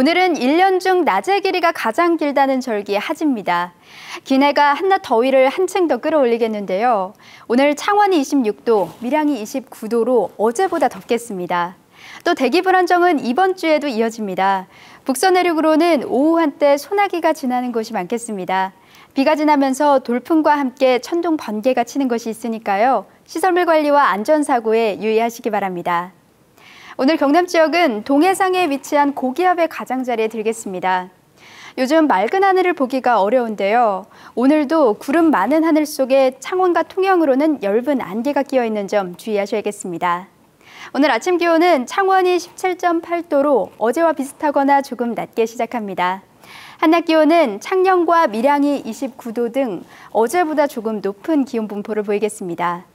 오늘은 1년 중 낮의 길이가 가장 길다는 절기 하지입니다. 기내가 한낮 더위를 한층 더 끌어올리겠는데요. 오늘 창원이 26도, 밀양이 29도로 어제보다 덥겠습니다. 또 대기 불안정은 이번 주에도 이어집니다. 북서 내륙으로는 오후 한때 소나기가 지나는 곳이 많겠습니다. 비가 지나면서 돌풍과 함께 천둥 번개가 치는 것이 있으니까요. 시설물 관리와 안전사고에 유의하시기 바랍니다. 오늘 경남 지역은 동해상에 위치한 고기압의 가장자리에 들겠습니다. 요즘 맑은 하늘을 보기가 어려운데요. 오늘도 구름 많은 하늘 속에 창원과 통영으로는 엷은 안개가 끼어 있는 점 주의하셔야겠습니다. 오늘 아침 기온은 창원이 17.8도로 어제와 비슷하거나 조금 낮게 시작합니다. 한낮 기온은 창녕과 밀양이 29도 등 어제보다 조금 높은 기온 분포를 보이겠습니다.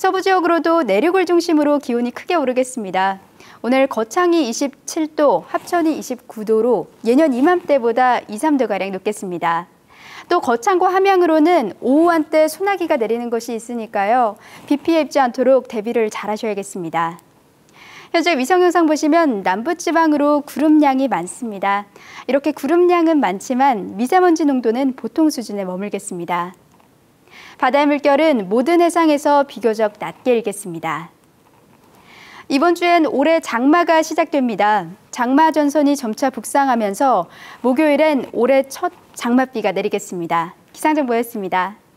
서부 지역으로도 내륙을 중심으로 기온이 크게 오르겠습니다. 오늘 거창이 27도, 합천이 29도로 예년 이맘때보다 2, 3도가량 높겠습니다. 또 거창과 함양으로는 오후 한때 소나기가 내리는 것이 있으니까요. 비 피해 입지 않도록 대비를 잘 하셔야겠습니다. 현재 위성 영상 보시면 남부지방으로 구름량이 많습니다. 이렇게 구름량은 많지만 미세먼지 농도는 보통 수준에 머물겠습니다. 바다의 물결은 모든 해상에서 비교적 낮게 일겠습니다. 이번 주엔 올해 장마가 시작됩니다. 장마 전선이 점차 북상하면서 목요일엔 올해 첫 장맛비가 내리겠습니다. 기상정보였습니다.